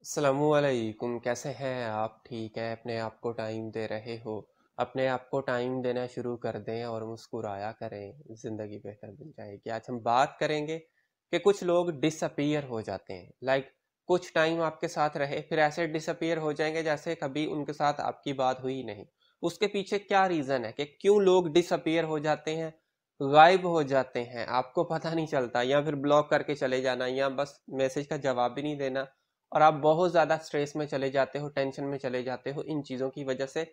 अलैक्म कैसे हैं आप ठीक हैं अपने आप को टाइम दे रहे हो अपने आप को टाइम देना शुरू कर दें और मुस्कुराया करें ज़िंदगी बेहतर बन जाएगी आज हम बात करेंगे कि कुछ लोग डिसअपियर हो जाते हैं लाइक like, कुछ टाइम आपके साथ रहे फिर ऐसे डिसअपियर हो जाएंगे जैसे कभी उनके साथ आपकी बात हुई नहीं उसके पीछे क्या रीज़न है कि क्यों लोग डिसअपियर हो जाते हैं गायब हो जाते हैं आपको पता नहीं चलता या फिर ब्लॉक करके चले जाना या बस मैसेज का जवाब ही नहीं देना और आप बहुत ज़्यादा स्ट्रेस में चले जाते हो टेंशन में चले जाते हो इन चीज़ों की वजह से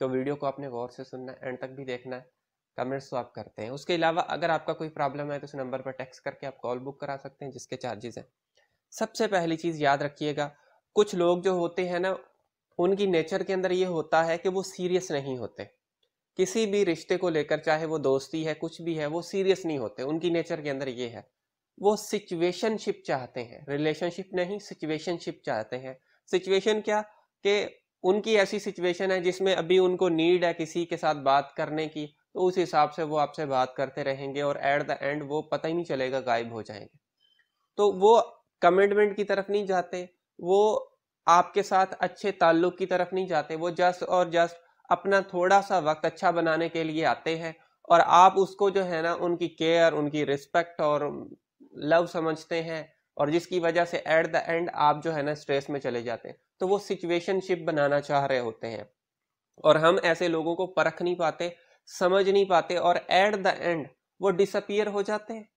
तो वीडियो को आपने गौर से सुनना है एंड तक भी देखना है कमेंट्स तो आप करते हैं उसके अलावा अगर आपका कोई प्रॉब्लम है तो उस नंबर पर टेक्स्ट करके आप कॉल बुक करा सकते हैं जिसके चार्जेस हैं सबसे पहली चीज़ याद रखिएगा कुछ लोग जो होते हैं ना उनकी नेचर के अंदर ये होता है कि वो सीरियस नहीं होते किसी भी रिश्ते को लेकर चाहे वो दोस्ती है कुछ भी है वो सीरियस नहीं होते उनकी नेचर के अंदर ये है वो सिचुएशनशिप चाहते हैं रिलेशनशिप नहीं सिचुएशनशिप चाहते हैं सिचुएशन क्या कि उनकी ऐसी सिचुएशन है जिसमें अभी उनको नीड है किसी के साथ बात करने की तो उस हिसाब से वो आपसे बात करते रहेंगे और एट द एंड वो पता ही नहीं चलेगा गायब हो जाएंगे तो वो कमिटमेंट की तरफ नहीं जाते वो आपके साथ अच्छे ताल्लुक की तरफ नहीं जाते वो जस्ट और जस्ट अपना थोड़ा सा वक्त अच्छा बनाने के लिए आते हैं और आप उसको जो है ना उनकी केयर उनकी रिस्पेक्ट और लव समझते हैं और जिसकी वजह से एट द एंड आप जो है ना स्ट्रेस में चले जाते हैं तो वो सिचुएशनशिप बनाना चाह रहे होते हैं और हम ऐसे लोगों को परख नहीं पाते समझ नहीं पाते और एट द एंड वो डिसअपियर हो जाते हैं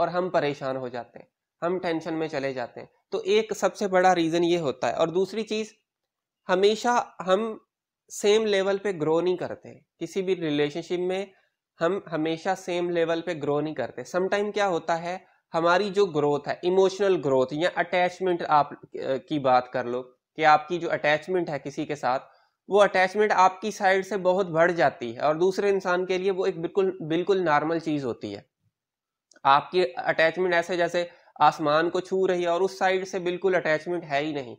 और हम परेशान हो जाते हैं हम टेंशन में चले जाते हैं तो एक सबसे बड़ा रीज़न ये होता है और दूसरी चीज़ हमेशा हम सेम लेवल पे ग्रो नहीं करते किसी भी रिलेशनशिप में हम हमेशा सेम लेवल पे ग्रो नहीं करते समटाइम क्या होता है हमारी जो ग्रोथ है इमोशनल ग्रोथ या अटैचमेंट आप की बात कर लो कि आपकी जो अटैचमेंट है किसी के साथ वो अटैचमेंट आपकी साइड से बहुत बढ़ जाती है और दूसरे इंसान के लिए वो एक बिल्कुल बिल्कुल नॉर्मल चीज़ होती है आपकी अटैचमेंट ऐसे जैसे आसमान को छू रही है और उस साइड से बिल्कुल अटैचमेंट है ही नहीं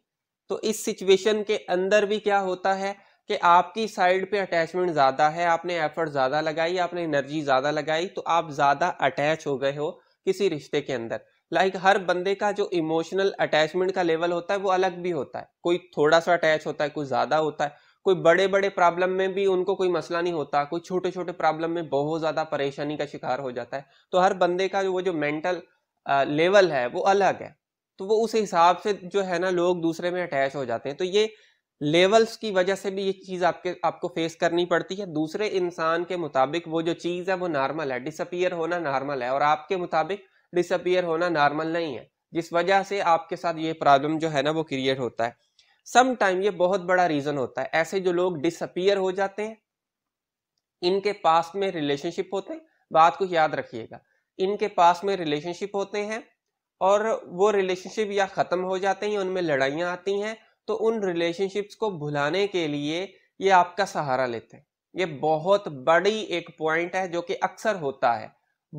तो इस सिचुएशन के अंदर भी क्या होता है कि आपकी साइड पे अटैचमेंट ज़्यादा है आपने एफर्ट ज़्यादा लगाई आपने एनर्जी ज़्यादा लगाई तो आप ज़्यादा अटैच हो गए हो किसी रिश्ते के अंदर लाइक like हर बंदे का जो इमोशनल अटैचमेंट का लेवल होता है वो अलग भी होता है कोई थोड़ा सा अटैच होता है कोई ज़्यादा होता है कोई बड़े बड़े प्रॉब्लम में भी उनको कोई मसला नहीं होता कोई छोटे छोटे प्रॉब्लम में बहुत ज़्यादा परेशानी का शिकार हो जाता है तो हर बंदे का जो वो जो मेंटल लेवल है वो अलग है तो वो उस हिसाब से जो है ना लोग दूसरे में अटैच हो जाते हैं तो ये लेवल्स की वजह से भी ये चीज़ आपके आपको फेस करनी पड़ती है दूसरे इंसान के मुताबिक वो जो चीज़ है वो नॉर्मल है डिसअपियर होना नॉर्मल है और आपके मुताबिक डिसअपियर होना नॉर्मल नहीं है जिस वजह से आपके साथ ये प्रॉब्लम जो है ना वो क्रिएट होता है सम टाइम ये बहुत बड़ा रीज़न होता है ऐसे जो लोग डिसअपियर हो जाते हैं इनके पास में रिलेशनशिप होते हैं बात को याद रखिएगा इनके पास में रिलेशनशिप होते हैं और वो रिलेशनशिप या ख़त्म हो जाते हैं उनमें लड़ाइयां आती हैं तो उन रिलेशनशिप्स को भुलाने के लिए ये आपका सहारा लेते हैं ये बहुत बड़ी एक पॉइंट है जो कि अक्सर होता है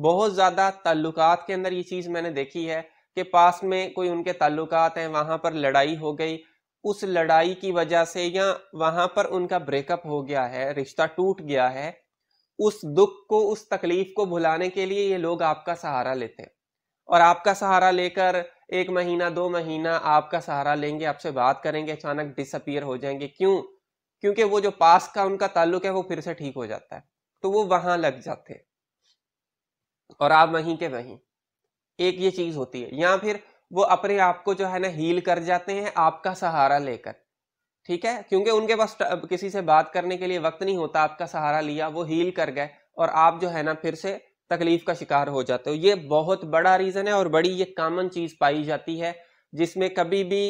बहुत ज़्यादा ताल्लुकात के अंदर ये चीज़ मैंने देखी है कि पास में कोई उनके ताल्लुकात हैं वहां पर लड़ाई हो गई उस लड़ाई की वजह से या वहां पर उनका ब्रेकअप हो गया है रिश्ता टूट गया है उस दुख को उस तकलीफ को भुलाने के लिए ये लोग आपका सहारा लेते हैं और आपका सहारा लेकर एक महीना दो महीना आपका सहारा लेंगे आपसे बात करेंगे अचानक डिसअपियर हो जाएंगे क्यों क्योंकि वो जो पास का उनका ताल्लुक है वो फिर से ठीक हो जाता है तो वो वहां लग जाते हैं और आप वहीं के वहीं एक ये चीज होती है या फिर वो अपने आप को जो है ना हील कर जाते हैं आपका सहारा लेकर ठीक है क्योंकि उनके पास किसी से बात करने के लिए वक्त नहीं होता आपका सहारा लिया वो हील कर गए और आप जो है ना फिर से तकलीफ का शिकार हो जाते हो ये बहुत बड़ा रीजन है और बड़ी ये कॉमन चीज पाई जाती है जिसमें कभी भी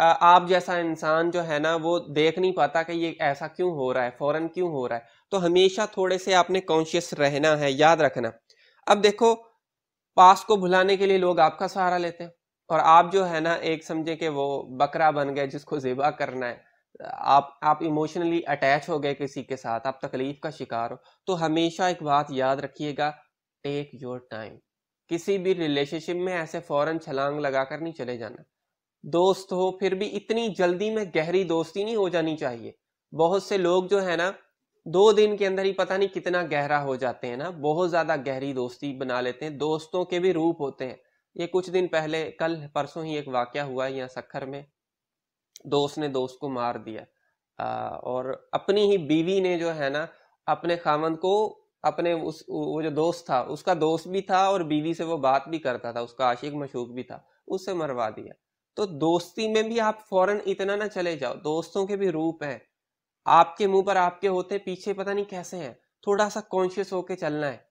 आप जैसा इंसान जो है ना वो देख नहीं पाता कि ये ऐसा क्यों हो रहा है फौरन क्यों हो रहा है तो हमेशा थोड़े से आपने कॉन्शियस रहना है याद रखना अब देखो पास को भुलाने के लिए लोग आपका सहारा लेते हैं और आप जो है ना एक समझे कि वो बकरा बन गए जिसको जेबा करना है आप आप इमोशनली अटैच हो गए किसी के साथ आप तकलीफ का शिकार हो तो हमेशा एक बात याद रखिएगा टेक योर टाइम किसी भी रिलेशनशिप में ऐसे फौरन छलांग लगाकर नहीं चले जाना दोस्त हो फिर भी इतनी जल्दी में गहरी दोस्ती नहीं हो जानी चाहिए बहुत से लोग जो है ना दो दिन के अंदर ही पता नहीं कितना गहरा हो जाते हैं ना बहुत ज्यादा गहरी दोस्ती बना लेते हैं दोस्तों के भी रूप होते हैं ये कुछ दिन पहले कल परसों ही एक वाक्य हुआ यहाँ सखर में दोस्त ने दोस्त को मार दिया आ, और अपनी ही बीवी ने जो है ना अपने खामंद को अपने उस वो जो दोस्त था उसका दोस्त भी था और बीवी से वो बात भी करता था उसका आशिक मशूक भी था उससे मरवा दिया तो दोस्ती में भी आप फौरन इतना ना चले जाओ दोस्तों के भी रूप हैं आपके मुंह पर आपके होते पीछे पता नहीं कैसे हैं थोड़ा सा कॉन्शियस होके चलना है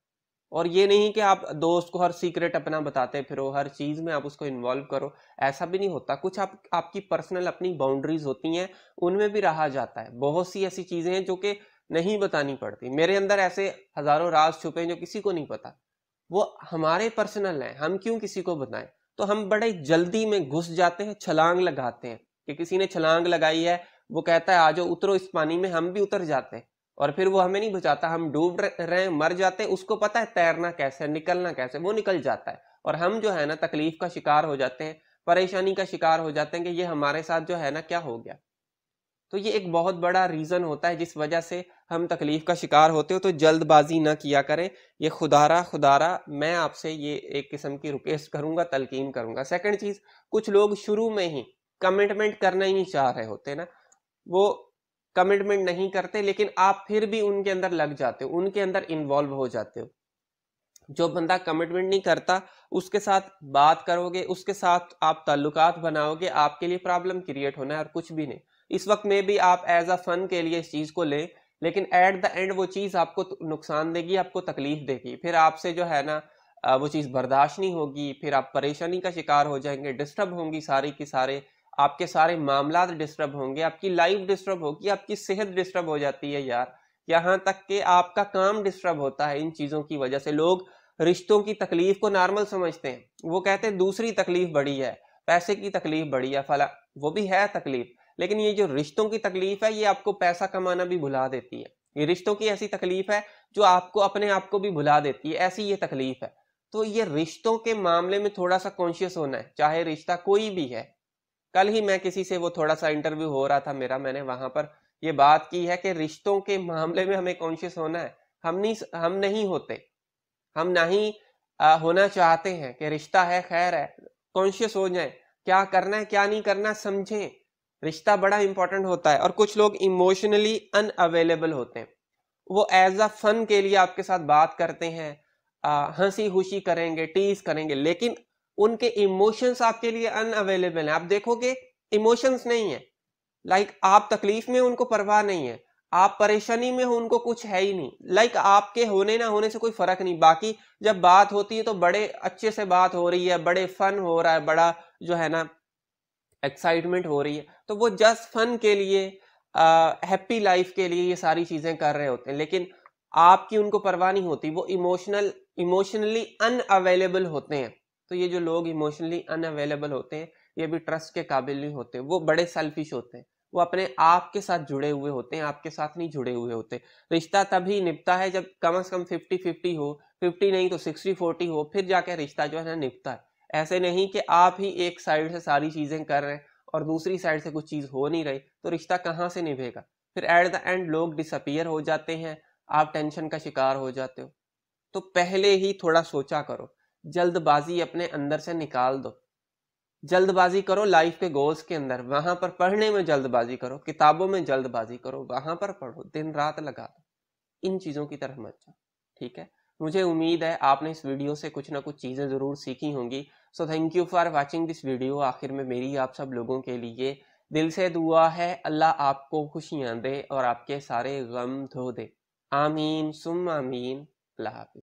और ये नहीं कि आप दोस्त को हर सीक्रेट अपना बताते फिरो हर चीज़ में आप उसको इन्वॉल्व करो ऐसा भी नहीं होता कुछ आप आपकी पर्सनल अपनी बाउंड्रीज होती हैं उनमें भी रहा जाता है बहुत सी ऐसी चीज़ें हैं जो कि नहीं बतानी पड़ती मेरे अंदर ऐसे हजारों राज छुपे हैं जो किसी को नहीं पता वो हमारे पर्सनल हैं हम क्यों किसी को बताएं तो हम बड़े जल्दी में घुस जाते हैं छलांग लगाते हैं कि किसी ने छलांग लगाई है वो कहता है आ जाओ उतरो इस पानी में हम भी उतर जाते हैं और फिर वो हमें नहीं बचाता हम डूब रहे हैं मर जाते हैं उसको पता है तैरना कैसे निकलना कैसे वो निकल जाता है और हम जो है ना तकलीफ का शिकार हो जाते हैं परेशानी का शिकार हो जाते हैं कि ये हमारे साथ जो है ना क्या हो गया तो ये एक बहुत बड़ा रीज़न होता है जिस वजह से हम तकलीफ़ का शिकार होते हो तो जल्दबाजी ना किया करें ये खुदारा खुदारा मैं आपसे ये एक किस्म की रिक्वेस्ट करूँगा तलकीन करूँगा सेकेंड चीज़ कुछ लोग शुरू में ही कमिटमेंट करना ही नहीं चाह रहे होते ना वो कमिटमेंट नहीं करते लेकिन आप फिर भी उनके अंदर लग जाते हो उनके अंदर इन्वॉल्व हो जाते हो जो बंदा कमिटमेंट नहीं करता उसके साथ बात करोगे उसके साथ आप ताल्लुकात बनाओगे आपके लिए प्रॉब्लम क्रिएट होना है और कुछ भी नहीं इस वक्त में भी आप एज अ फन के लिए इस चीज़ को लें लेकिन एट द एंड वो चीज़ आपको नुकसान देगी आपको तकलीफ देगी फिर आपसे जो है ना वो चीज़ बर्दाश्त नहीं होगी फिर आप परेशानी का शिकार हो जाएंगे डिस्टर्ब होंगी सारी की सारे आपके सारे मामला डिस्टर्ब होंगे आपकी लाइफ डिस्टर्ब होगी आपकी सेहत डिस्टर्ब हो जाती है यार यहाँ तक कि आपका काम डिस्टर्ब होता है इन चीज़ों की वजह से लोग रिश्तों की तकलीफ को नॉर्मल समझते हैं वो कहते हैं दूसरी तकलीफ बड़ी है पैसे की तकलीफ बड़ी है फला वो भी है तकलीफ लेकिन ये जो रिश्तों की तकलीफ है ये आपको पैसा कमाना भी भुला देती है ये रिश्तों की ऐसी तकलीफ है जो आपको अपने आप को भी भुला देती है ऐसी ये तकलीफ है तो ये रिश्तों के मामले में थोड़ा सा कॉन्शियस होना है चाहे रिश्ता कोई भी है कल ही मैं किसी से वो थोड़ा सा इंटरव्यू हो रहा था मेरा मैंने वहां पर ये बात की है कि रिश्तों के मामले में हमें कॉन्शियस होना है हम नहीं हम नहीं होते हम ना ही आ, होना चाहते हैं कि रिश्ता है खैर है कॉन्शियस हो जाए क्या करना है क्या नहीं करना समझें रिश्ता बड़ा इंपॉर्टेंट होता है और कुछ लोग इमोशनली अनअवेलेबल होते हैं वो एज अ फन के लिए आपके साथ बात करते हैं हंसी खुशी करेंगे टीज करेंगे लेकिन उनके इमोशंस आपके लिए अनअवेलेबल हैं आप देखोगे इमोशंस नहीं है लाइक like, आप तकलीफ में उनको परवाह नहीं है आप परेशानी में हो उनको कुछ है ही नहीं लाइक like, आपके होने ना होने से कोई फर्क नहीं बाकी जब बात होती है तो बड़े अच्छे से बात हो रही है बड़े फन हो रहा है बड़ा जो है ना एक्साइटमेंट हो रही है तो वो जस्ट फन के लिए हैप्पी लाइफ के लिए ये सारी चीज़ें कर रहे होते हैं लेकिन आपकी उनको परवाह नहीं होती वो इमोशनल इमोशनली अनअवेलेबल होते हैं तो ये जो लोग इमोशनली अनअवेलेबल होते हैं ये भी ट्रस्ट के काबिल नहीं होते वो बड़े सेल्फिश होते हैं वो अपने आप के साथ जुड़े हुए होते हैं आपके साथ नहीं जुड़े हुए होते रिश्ता तभी निपता है जब कम से कम फिफ्टी फिफ्टी हो फिफ्टी नहीं तो सिक्सटी फोर्टी हो फिर जाके रिश्ता जो है ना निपता है ऐसे नहीं कि आप ही एक साइड से सारी चीज़ें कर रहे हैं और दूसरी साइड से कुछ चीज़ हो नहीं रही तो रिश्ता कहाँ से निभेगा फिर एट द एंड लोग डिसअपियर हो जाते हैं आप टेंशन का शिकार हो जाते हो तो पहले ही थोड़ा सोचा करो जल्दबाजी अपने अंदर से निकाल दो जल्दबाजी करो लाइफ के गोल्स के अंदर वहां पर पढ़ने में जल्दबाजी करो किताबों में जल्दबाजी करो वहां पर पढ़ो दिन रात लगा दो इन चीजों की तरफ मत जाओ ठीक है मुझे उम्मीद है आपने इस वीडियो से कुछ ना कुछ चीज़ें ज़रूर सीखी होंगी so thank you for watching this video आखिर में मेरी आप सब लोगों के लिए दिल से दुआ है अल्लाह आपको खुशियाँ दे और आपके सारे गम धो दे आमीन सुम आमीन अल्लाह